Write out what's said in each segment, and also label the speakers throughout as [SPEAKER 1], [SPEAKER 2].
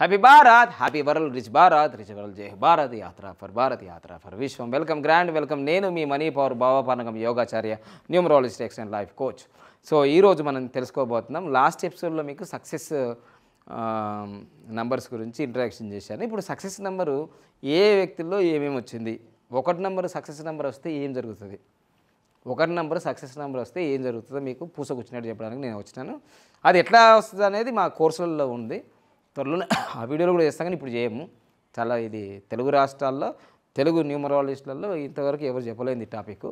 [SPEAKER 1] happy Bharat happy world rich Bharat rich world జై భారత్ యాత్ర for Bharat యాత్ర ఫర్ విశ్వం వెల్కమ్ గ్రాండ్ వెల్కమ్ నేను మీ మనీ పవర్ భావపానకం యోగాచార్య numerologist extend life coach so ఈరోజు మనం తెలుసుకోబోతున్నాం లాస్ట్ ఎపిసోడ్లో మీకు సక్సెస్ నంబర్స్ um, గురించి ఇంట్రాక్షన్ చేశాను ఇప్పుడు సక్సెస్ నెంబరు ఏ వ్యక్తుల్లో ఏమేమి వచ్చింది ఒకటి నెంబర్ సక్సెస్ నెంబర్ వస్తే ఏం జరుగుతుంది ఒకటి నెంబర్ సక్సెస్ నెంబర్ వస్తే ఏం జరుగుతుందో మీకు వచ్చినట్టు చెప్పడానికి నేను వచ్చినాను అది ఎట్లా వస్తుంది అనేది మా కోర్సులలో ఉంది త్వరలోనే ఆ వీడియోలో కూడా చేస్తాం కానీ ఇప్పుడు చేయము చాలా ఇది తెలుగు రాష్ట్రాల్లో తెలుగు న్యూమరాలజిస్టులలో ఇంతవరకు ఎవరు చెప్పలేదు ఈ టాపిక్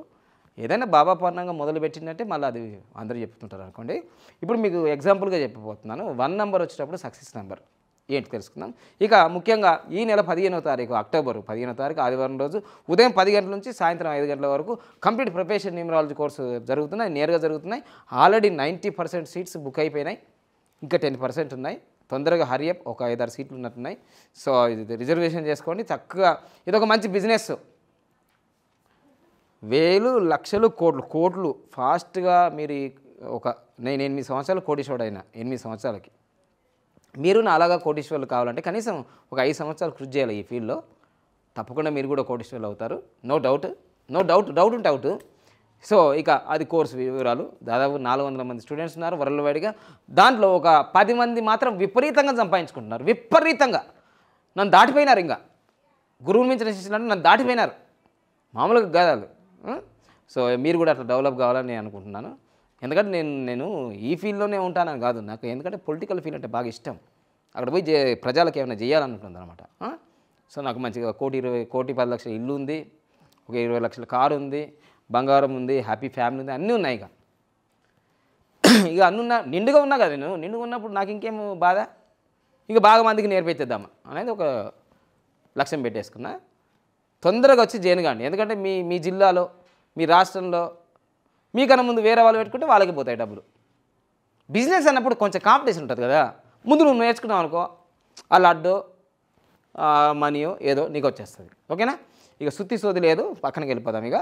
[SPEAKER 1] ఏదైనా బాబా పర్ణంగా మొదలు పెట్టిందంటే మళ్ళీ అది అందరూ చెప్తుంటారు అనుకోండి ఇప్పుడు మీకు ఎగ్జాంపుల్గా చెప్పబోతున్నాను వన్ నెంబర్ వచ్చేటప్పుడు సక్సెస్ నెంబర్ ఏంటి తెలుసుకుందాం ఇక ముఖ్యంగా ఈ నెల పదిహేనో తారీఖు అక్టోబర్ పదిహేనో తారీఖు ఆదివారం రోజు ఉదయం పది గంటల నుంచి సాయంత్రం ఐదు గంటల వరకు కంప్లీట్ ప్రొఫెషన్ న్యూమరాలజీ కోర్సు జరుగుతున్నాయి నేరుగా జరుగుతున్నాయి already ninety percent seats book అయిపోయినాయి ఇంకా టెన్ పర్సెంట్ ఉన్నాయి తొందరగా హరియప్ ఒక ఐదు ఆరు సీట్లు ఉన్నట్టున్నాయి సో ఇది రిజర్వేషన్ చేసుకోండి చక్కగా ఒక మంచి బిజినెస్ వేలు లక్షలు కోట్లు కోట్లు ఫాస్ట్గా మీరు ఒక నేను ఎనిమిది సంవత్సరాలు కోటీశ్వరుడు అయినా ఎనిమిది సంవత్సరాలకి మీరు అలాగా కోటీశ్వరులు కావాలంటే కనీసం ఒక ఐదు సంవత్సరాలు కృషి చేయాలి ఈ ఫీల్డ్లో తప్పకుండా మీరు కూడా కోటీశ్వరులు అవుతారు no doubt no doubt doubt ఉంటే అవుట్ సో ఇక అది కోర్సు వివరాలు దాదాపు నాలుగు వందల మంది స్టూడెంట్స్ ఉన్నారు వరల్డ్ వైడ్గా దాంట్లో ఒక పది మంది మాత్రం విపరీతంగా సంపాదించుకుంటున్నారు విపరీతంగా నన్ను దాటిపోయినారు ఇంకా గురువుల మించిన శిష్యులంటే నన్ను దాటిపోయినారు మామూలుగా కాదాలు సో మీరు కూడా అట్లా డెవలప్ కావాలని నేను అనుకుంటున్నాను ఎందుకంటే నేను నేను ఈ ఫీల్డ్లోనే ఉంటానని కాదు నాకు ఎందుకంటే పొలిటికల్ ఫీల్డ్ అంటే బాగా ఇష్టం అక్కడ పోయి ప్రజలకు ఏమైనా చేయాలనుకుంటుంది అనమాట సో నాకు మంచిగా కోటి ఇరవై కోటి పది లక్షల ఇల్లు ఉంది ఒక ఇరవై లక్షల కారు ఉంది బంగారం ఉంది హ్యాపీ ఫ్యామిలీ ఉంది అన్నీ ఉన్నాయి ఇక ఇక అన్నున్నా నిండుగా ఉన్నా కదా నేను నిండుగా ఉన్నప్పుడు నాకు ఇంకేం బాధ ఇక బాగా మందికి నేర్పించేద్దామా అనేది ఒక లక్ష్యం పెట్టేసుకున్నా తొందరగా వచ్చి జైన్గాండి ఎందుకంటే మీ మీ జిల్లాలో మీ రాష్ట్రంలో మీకన్నా ముందు వేరే వాళ్ళు పెట్టుకుంటే వాళ్ళకి పోతాయి డబ్బులు బిజినెస్ అన్నప్పుడు కొంచెం కాంపిటీషన్ ఉంటుంది కదా ముందు నువ్వు నేర్చుకున్నావు అనుకో ఆ లడ్డు మనీయో ఏదో నీకు వచ్చేస్తుంది ఓకేనా ఇక సుత్తి సోది లేదు పక్కనకి వెళ్ళిపోదాం ఇక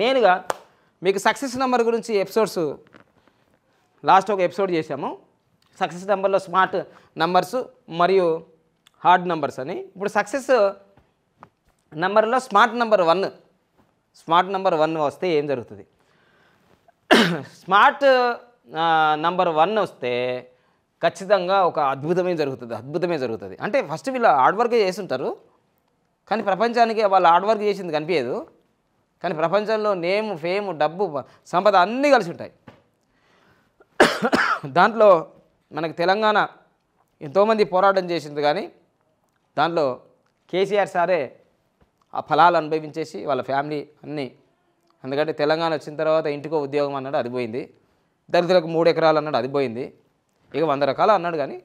[SPEAKER 1] మెయిన్గా మీకు సక్సెస్ నెంబర్ గురించి ఎపిసోడ్స్ లాస్ట్ ఒక ఎపిసోడ్ చేశాము సక్సెస్ నెంబర్లో స్మార్ట్ నెంబర్స్ మరియు హార్డ్ నెంబర్స్ అని ఇప్పుడు సక్సెస్ నెంబర్లో smart number one smart number one వస్తే ఏం జరుగుతుంది స్మార్ట్ నెంబర్ వన్ వస్తే ఖచ్చితంగా ఒక అద్భుతమే జరుగుతుంది అద్భుతమే జరుగుతుంది అంటే ఫస్ట్ వీళ్ళు హార్డ్ వర్క్ చేస్తుంటారు కానీ ప్రపంచానికి వాళ్ళు హార్డ్ వర్క్ చేసింది కనిపించదు కానీ ప్రపంచంలో నేమ్ ఫేమ్ డబ్బు సంపద అన్నీ కలిసి ఉంటాయి దాంట్లో మనకు తెలంగాణ ఎంతోమంది పోరాటం చేసింది కానీ దాంట్లో కేసీఆర్ సారే ఆ ఫలాలు అనుభవించేసి వాళ్ళ ఫ్యామిలీ అన్నీ ఎందుకంటే తెలంగాణ వచ్చిన తర్వాత ఇంటికో ఉద్యోగం అన్నాడు అది పోయింది దళితులకు మూడు ఎకరాలు అన్నాడు అది పోయింది ఇక వంద రకాలు అన్నాడు కానీ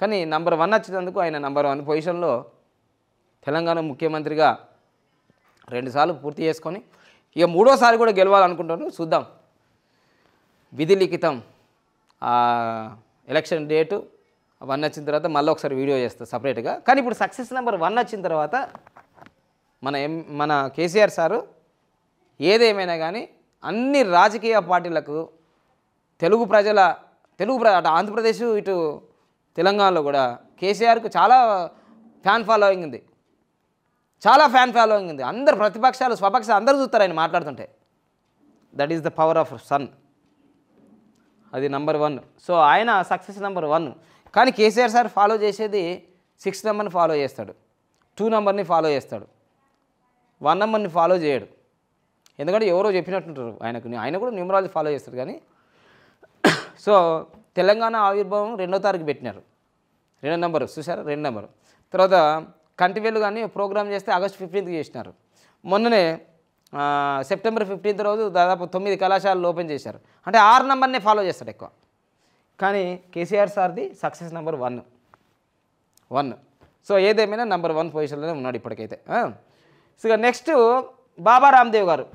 [SPEAKER 1] కానీ నంబర్ వన్ వచ్చినందుకు ఆయన నంబర్ వన్ పొజిషన్లో తెలంగాణ ముఖ్యమంత్రిగా రెండుసార్లు పూర్తి చేసుకొని ఇక మూడోసారి కూడా గెలవాలనుకుంటున్నాను చూద్దాం విధి లిఖితం ఎలక్షన్ డేటు వన్ వచ్చిన తర్వాత మళ్ళీ ఒకసారి వీడియో చేస్తాను సపరేట్గా కానీ ఇప్పుడు సక్సెస్ నెంబర్ వన్ వచ్చిన తర్వాత మన ఎం మన కేసీఆర్ సారు ఏదేమైనా కానీ అన్ని రాజకీయ పార్టీలకు తెలుగు ప్రజల తెలుగు ప్ర అటు ఆంధ్రప్రదేశ్ ఇటు తెలంగాణలో కూడా కేసీఆర్కు చాలా ఫ్యాన్ ఫాలోయింగ్ ఉంది చాలా ఫ్యాన్ ఫాలోయింగ్ ఉంది అందరు ప్రతిపక్షాలు స్వపక్షాలు అందరూ చూస్తారు ఆయన మాట్లాడుతుంటే that is the power of sun అది నెంబర్ వన్ సో ఆయన సక్సెస్ నెంబర్ వన్ కానీ కేసీఆర్ సార్ ఫాలో చేసేది సిక్స్ నెంబర్ని ఫాలో చేస్తాడు టూ నెంబర్ని ఫాలో చేస్తాడు వన్ నెంబర్ని ఫాలో చేయడు ఎందుకంటే ఎవరో చెప్పినట్టుంటారు ఆయనకు ఆయన కూడా న్యూమరాలజీ ఫాలో చేస్తారు కానీ సో తెలంగాణ ఆవిర్భావం రెండో తారీఖు పెట్టినారు రెండో నెంబరు చూసారా రెండు నెంబరు తర్వాత కంటివేలు కానీ ప్రోగ్రామ్ చేస్తే ఆగస్టు ఫిఫ్టీన్త్కి చేసినారు మొన్ననే సెప్టెంబర్ ఫిఫ్టీన్త్ రోజు దాదాపు తొమ్మిది కళాశాలలు ఓపెన్ చేశారు అంటే ఆరు నెంబర్నే ఫాలో చేస్తాడు ఎక్కువ కానీ కేసీఆర్ సార్ది success number one one so ఏదేమైనా నెంబర్ వన్ పొజిషన్లోనే ఉన్నాడు ఇప్పటికైతే సో నెక్స్ట్ బాబా రామ్దేవ్ గారు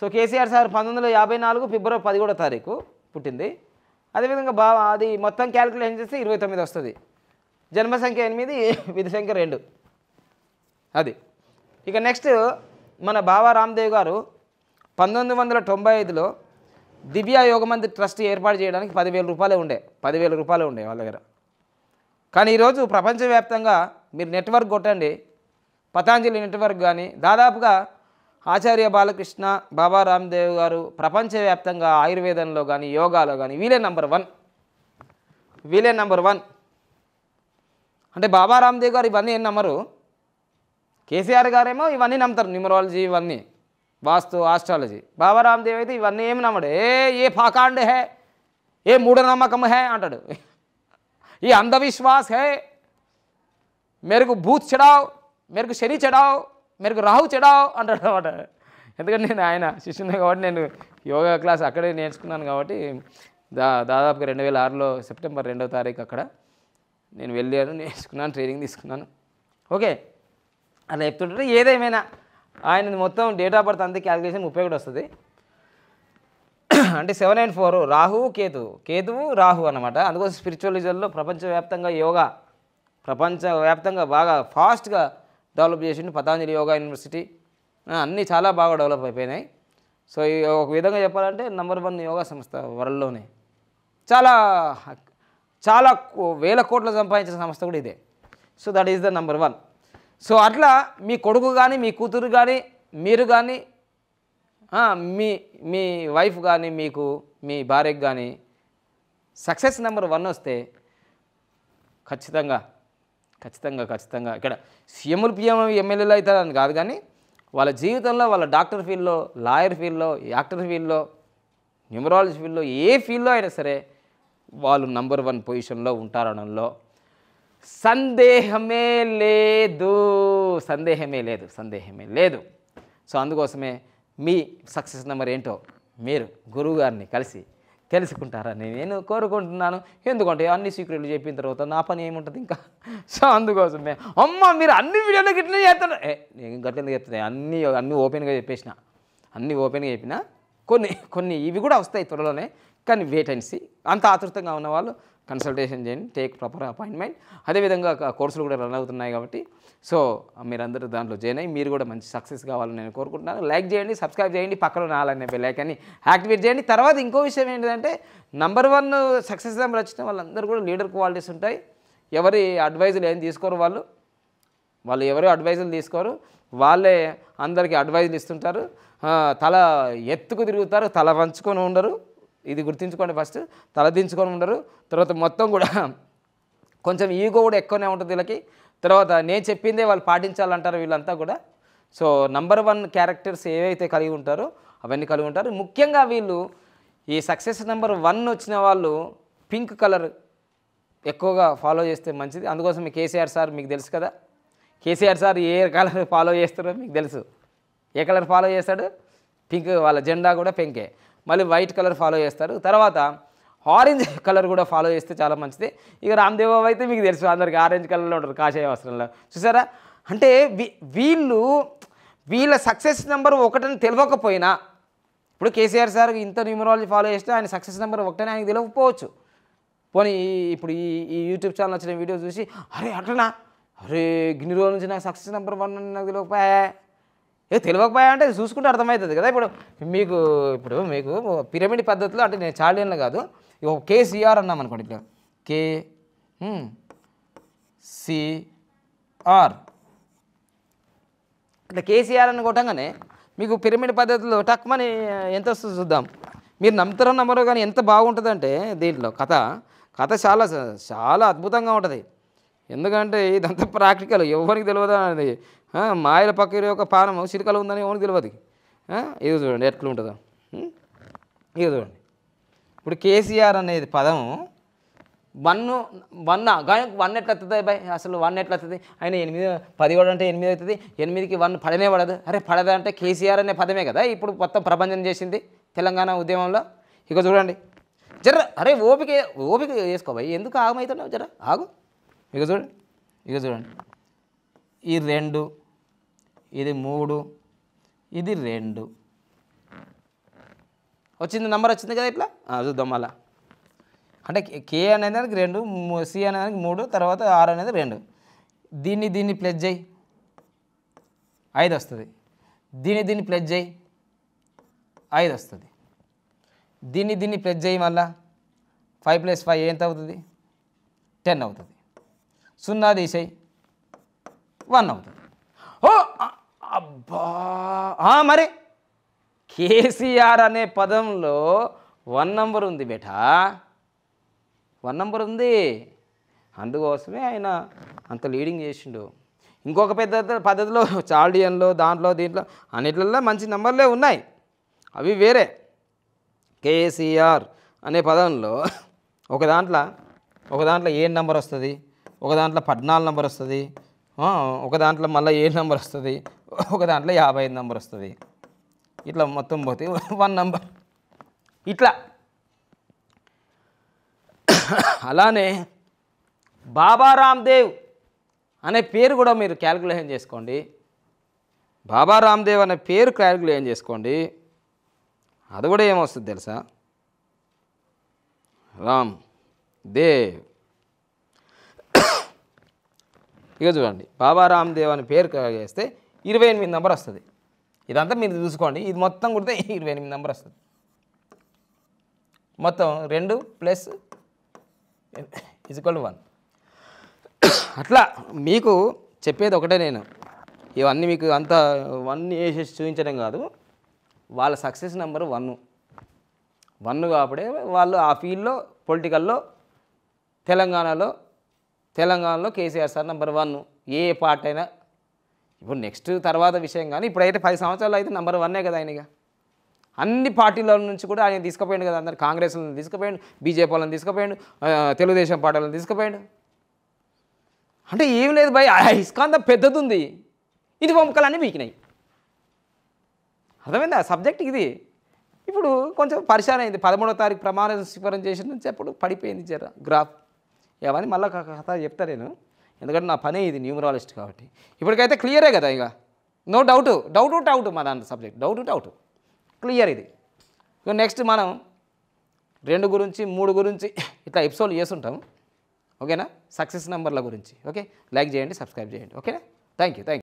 [SPEAKER 1] సో కేసీఆర్ సార్ పంతొమ్మిది వందల యాభై నాలుగు ఫిబ్రవరి పదిహేడో తారీఖు పుట్టింది అదేవిధంగా బా అది మొత్తం క్యాలిక్యులేషన్ చేస్తే ఇరవై తొమ్మిది వస్తుంది జన్మ సంఖ్య ఎనిమిది విధి సంఖ్య రెండు అది ఇక నెక్స్ట్ మన బాబా రామ్దేవ్ గారు పంతొమ్మిది వందల తొంభై ఐదులో దివ్య యోగమంది ట్రస్ట్ ఏర్పాటు చేయడానికి పదివేల రూపాయలే ఉండే పదివేల రూపాయలే ఉండే వాళ్ళ దగ్గర కానీ ఈరోజు ప్రపంచవ్యాప్తంగా మీరు నెట్వర్క్ కొట్టండి పతాంజలి నెట్వర్క్ కానీ దాదాపుగా ఆచార్య బాలకృష్ణ బాబా రామ్దేవ్ గారు ప్రపంచవ్యాప్తంగా ఆయుర్వేదంలో కానీ యోగాలో కానీ వీలే నెంబర్ వన్ వీలే నెంబర్ వన్ అంటే బాబా రామ్దేవ్ గారు ఇవన్నీ ఏం నమ్మరు కేసీఆర్ గారేమో ఇవన్నీ నమ్ముతారు న్యూమరాలజీ ఇవన్నీ వాస్తు ఆస్ట్రాలజీ బాబా రామ్దేవ్ అయితే ఇవన్నీ ఏమి నమ్మడు ఏ ఏ పాకాండ్ హే ఏ మూఢనమ్మకం హే అంటాడు ఈ అంధవిశ్వాస్ హే మేరకు భూత్ చెడావ్ మేరకు శని చెడావ్ మేరకు రాహు చెడావ్ అంటాడు అనమాట ఎందుకంటే నేను ఆయన శిష్యుని కాబట్టి నేను యోగా క్లాస్ అక్కడే నేర్చుకున్నాను కాబట్టి దా దాదాపుగా రెండు వేల ఆరులో సెప్టెంబర్ రెండో తారీఖు అక్కడ నేను వెళ్ళాను నేర్చుకున్నాను ట్రైనింగ్ తీసుకున్నాను ఓకే అలా చెప్తుంటే ఏదేమైనా ఆయన మొత్తం డేట్ ఆఫ్ బర్త్ అంత క్యాలిక్యులేషన్ ముప్పై ఒకటి వస్తుంది అంటే సెవెన్ అండ్ ఫోర్ రాహువు కేతు కేతువు రాహు అనమాట అందుకోసం స్పిరిచువలిజంలో ప్రపంచవ్యాప్తంగా యోగా ప్రపంచవ్యాప్తంగా బాగా ఫాస్ట్గా డెవలప్ చేసిండు పతాంజలి యోగా యూనివర్సిటీ అన్నీ చాలా బాగా డెవలప్ అయిపోయినాయి సో ఒక విధంగా చెప్పాలంటే నెంబర్ వన్ యోగా సంస్థ వరల్డ్లోనే చాలా చాలా వేల కోట్లు సంపాదించిన సంస్థ కూడా ఇదే so that is the number one so అట్లా మీ కొడుకు కానీ మీ కూతురు కానీ మీరు కానీ మీ మీ వైఫ్ కానీ మీకు మీ భార్యకు కానీ సక్సెస్ నెంబర్ వన్ వస్తే ఖచ్చితంగా ఖచ్చితంగా ఖచ్చితంగా ఇక్కడ సీఎంలు పిఎం ఎమ్మెల్యేలు అవుతారని కాదు కానీ వాళ్ళ జీవితంలో వాళ్ళ డాక్టర్ ఫీల్డ్లో లాయర్ ఫీల్డ్లో యాక్టర్ ఫీల్డ్లో న్యూమరాలజీ ఫీల్డ్లో ఏ ఫీల్డ్లో అయినా సరే వాళ్ళు నంబర్ వన్ పొజిషన్లో ఉంటారనంలో సందేహమే లేదు సందేహమే లేదు సందేహమే లేదు సో అందుకోసమే మీ సక్సెస్ నెంబర్ ఏంటో మీరు గురువుగారిని కలిసి తెలుసుకుంటారని నేను కోరుకుంటున్నాను ఎందుకంటే అన్ని సీక్రెట్లు చెప్పిన తర్వాత నా పని ఏముంటుంది ఇంకా సో అందుకోసమే అమ్మ మీరు అన్ని వీడియోలు గిట్లనే చేస్తారు ఏ నేను గట్లనే చెప్తున్నాయి అన్నీ అన్నీ ఓపెన్గా చెప్పేసిన అన్నీ ఓపెన్గా చెప్పిన కొన్ని కొన్ని ఇవి కూడా వస్తాయి త్వరలోనే కానీ వెయిట్ అండ్ అంత ఆతృతంగా ఉన్నవాళ్ళు కన్సల్టేషన్ చేయండి టేక్ ప్రాపర్ అపాయింట్మెంట్ అదేవిధంగా కోర్సులు కూడా రన్ అవుతున్నాయి కాబట్టి సో మీరందరూ దాంట్లో జాయిన్ అయ్యి మీరు కూడా మంచి సక్సెస్ కావాలని నేను కోరుకుంటున్నాను లైక్ చేయండి సబ్స్క్రైబ్ చేయండి పక్కన నాలనే అని యాక్టివేట్ చేయండి తర్వాత ఇంకో విషయం ఏంటంటే నంబర్ వన్ సక్సెస్ నెంబర్ వచ్చిన వాళ్ళందరూ కూడా లీడర్ క్వాలిటీస్ ఉంటాయి ఎవరి అడ్వైజులు ఏం తీసుకోరు వాళ్ళు వాళ్ళు ఎవరు అడ్వైజులు తీసుకోరు వాళ్ళే అందరికీ అడ్వైజులు ఇస్తుంటారు తల ఎత్తుకు తిరుగుతారు తల వంచుకొని ఉండరు ఇది గుర్తించుకోండి ఫస్ట్ తలదించుకొని ఉండరు తర్వాత మొత్తం కూడా కొంచెం ఈగో కూడా ఎక్కువనే ఉంటుంది వీళ్ళకి తర్వాత నేను చెప్పిందే వాళ్ళు పాటించాలంటారు వీళ్ళంతా కూడా సో నంబర్ వన్ క్యారెక్టర్స్ ఏవైతే కలిగి ఉంటారో అవన్నీ కలిగి ఉంటారు ముఖ్యంగా వీళ్ళు ఈ సక్సెస్ నెంబర్ వన్ వచ్చిన వాళ్ళు పింక్ కలర్ ఎక్కువగా ఫాలో చేస్తే మంచిది అందుకోసం మీ కేసీఆర్ సార్ మీకు తెలుసు కదా కేసీఆర్ సార్ ఏ కలర్ ఫాలో చేస్తారో మీకు తెలుసు ఏ కలర్ ఫాలో చేస్తాడు పింక్ వాళ్ళ జెండా కూడా పెంకే మళ్ళీ వైట్ కలర్ ఫాలో చేస్తారు తర్వాత ఆరెంజ్ కలర్ కూడా ఫాలో చేస్తే చాలా మంచిది ఇక రామ్దేవ్ అయితే మీకు తెలుసు అందరికీ ఆరెంజ్ కలర్లో ఉంటారు కాషాయ వస్త్రంలో చూసారా అంటే వీళ్ళు వీళ్ళ సక్సెస్ నెంబర్ ఒకటని తెలియకపోయినా ఇప్పుడు కేసీఆర్ సార్ ఇంత న్యూమరాలజీ ఫాలో చేస్తే ఆయన సక్సెస్ నెంబర్ ఒకటని ఆయన తెలియకపోవచ్చు పోనీ ఇప్పుడు ఈ ఈ యూట్యూబ్ ఛానల్ వచ్చిన వీడియో చూసి అరే అట్లనా అరే గిన్ని రోజుల నుంచి నాకు సక్సెస్ నెంబర్ వన్ నాకు తెలియకపోయా ఏ తెలియకపోయా అంటే చూసుకుంటే అర్థమవుతుంది కదా ఇప్పుడు మీకు ఇప్పుడు మీకు పిరమిడ్ పద్ధతిలో అంటే నేను చాలీన్లో కాదు ఒక కేసీఆర్ అన్నాం అనుకోండి ఇట్లా కే సిఆర్ ఇట్లా కేసీఆర్ అని కొట్టంగానే మీకు పిరమిడ్ పద్ధతిలో టక్మని ఎంత వస్తుంది చూద్దాం మీరు నమ్ముతారో నమ్మరో కానీ ఎంత బాగుంటుందంటే దీంట్లో కథ కథ చాలా చాలా అద్భుతంగా ఉంటుంది ఎందుకంటే ఇదంతా ప్రాక్టికల్ ఎవరికి తెలియదు అనేది మాయల పక్క యొక్క పానము సిరికలు ఉందని ఎవరికి తెలియదు ఇది చూడండి ఎట్లా ఉంటుందో ఇది చూడండి ఇప్పుడు కేసీఆర్ అనేది పదము వన్ వన్ కానీ వన్ ఎట్లా వస్తుంది అసలు వన్ ఎట్లా వస్తుంది ఆయన ఎనిమిది పది కూడా అంటే ఎనిమిది అవుతుంది ఎనిమిదికి వన్ పడనే పడదు అరే పడదు అంటే కేసీఆర్ అనే పదమే కదా ఇప్పుడు మొత్తం ప్రపంచం చేసింది తెలంగాణ ఉద్యమంలో ఇక చూడండి జర అరే ఓపిక ఓపిక వేసుకోబాయి ఎందుకు ఆగమవుతున్నావు జర ఆగు ఇక చూడు ఇక చూడండి ఈ రెండు ఇది మూడు ఇది రెండు వచ్చింది నెంబర్ వచ్చింది కదా ఇట్లా చూద్దాం మళ్ళా అంటే కే దానికి రెండు సి అనేది మూడు తర్వాత ఆర్ అనేది రెండు దీన్ని దీన్ని ప్లెజ్ చేయి ఐదు వస్తుంది దీన్ని దీన్ని ప్లెజ్ చేయి ఐదు వస్తుంది దీన్ని దీన్ని ప్లెజ్ చేయి మళ్ళా ఫైవ్ ప్లస్ ఫైవ్ ఎంత అవుతుంది టెన్ అవుతుంది సున్నా తీసేయి వన్ అవుతుంది ఓ అబ్బా మరి కేసీఆర్ అనే పదంలో వన్ నంబర్ ఉంది బేటా వన్ నంబర్ ఉంది అందుకోసమే ఆయన అంత లీడింగ్ చేసిండు ఇంకొక పెద్ద పద్ధతిలో చాలియన్లో దాంట్లో దీంట్లో అన్నిట్లలో మంచి నెంబర్లే ఉన్నాయి అవి వేరే కేసీఆర్ అనే పదంలో ఒక దాంట్లో ఒక దాంట్లో ఏ నెంబర్ వస్తుంది ఒక దాంట్లో పద్నాలుగు నెంబర్ వస్తుంది ఒక దాంట్లో మళ్ళీ ఏడు నెంబర్ వస్తుంది ఒక దాంట్లో యాభై ఐదు నెంబర్ వస్తుంది ఇట్లా మొత్తం పోతే వన్ నెంబర్ ఇట్లా అలానే బాబా రామ్దేవ్ అనే పేరు కూడా మీరు క్యాలిక్యులేషన్ చేసుకోండి బాబా రామ్దేవ్ అనే పేరు క్యాలిక్యులేషన్ చేసుకోండి అది కూడా ఏమొస్తుంది తెలుసా రామ్ దేవ్ ఇక చూడండి బాబా రామ్దేవ్ అని పేరు చేస్తే ఇరవై ఎనిమిది నెంబర్ వస్తుంది ఇదంతా మీరు చూసుకోండి ఇది మొత్తం కుడితే ఇరవై ఎనిమిది నెంబర్ వస్తుంది మొత్తం రెండు ప్లస్ ఇజ్వల్ వన్ అట్లా మీకు చెప్పేది ఒకటే నేను ఇవన్నీ మీకు అంత వన్ వేసేసి చూపించడం కాదు వాళ్ళ సక్సెస్ నెంబర్ వన్ వన్ కాబడే వాళ్ళు ఆ ఫీల్డ్లో పొలిటికల్లో తెలంగాణలో తెలంగాణలో కేసీఆర్ సార్ నెంబర్ వన్ ఏ పార్ట్ అయినా ఇప్పుడు నెక్స్ట్ తర్వాత విషయం కానీ ఇప్పుడైతే పది సంవత్సరాలు అయితే నెంబర్ వన్నే కదా ఆయన అన్ని పార్టీల నుంచి కూడా ఆయన తీసుకుపోయాడు కదా అందరు కాంగ్రెస్ వాళ్ళని తీసుకుపోయాడు బీజేపీ వాళ్ళని తీసుకుపోయాడు తెలుగుదేశం పార్టీ తీసుకుపోయాడు అంటే ఏం లేదు భయ ఇస్కాంత పెద్దది ఉంది ఇది పంపకాలన్నీ వీకినాయి అర్థమైందా సబ్జెక్ట్ ఇది ఇప్పుడు కొంచెం పరిశాన్ అయింది పదమూడో తారీఖు ప్రమాణ స్వీకారం చేసిన నుంచి అప్పుడు పడిపోయింది జర గ్రాఫ్ అవన్నీ మళ్ళీ కథ చెప్తా నేను ఎందుకంటే నా పనే ఇది న్యూమరాలజిస్ట్ కాబట్టి ఇప్పటికైతే క్లియరే కదా ఇక నో డౌట్ డౌట్ డౌట్ మా దాంట్లో సబ్జెక్ట్ డౌట్ డౌట్ క్లియర్ ఇది ఇక నెక్స్ట్ మనం రెండు గురించి మూడు గురించి ఇట్లా ఎపిసోడ్ చేస్తుంటాం ఓకేనా సక్సెస్ నెంబర్ల గురించి ఓకే లైక్ చేయండి సబ్స్క్రైబ్ చేయండి ఓకేనా థ్యాంక్ యూ థ్యాంక్ యూ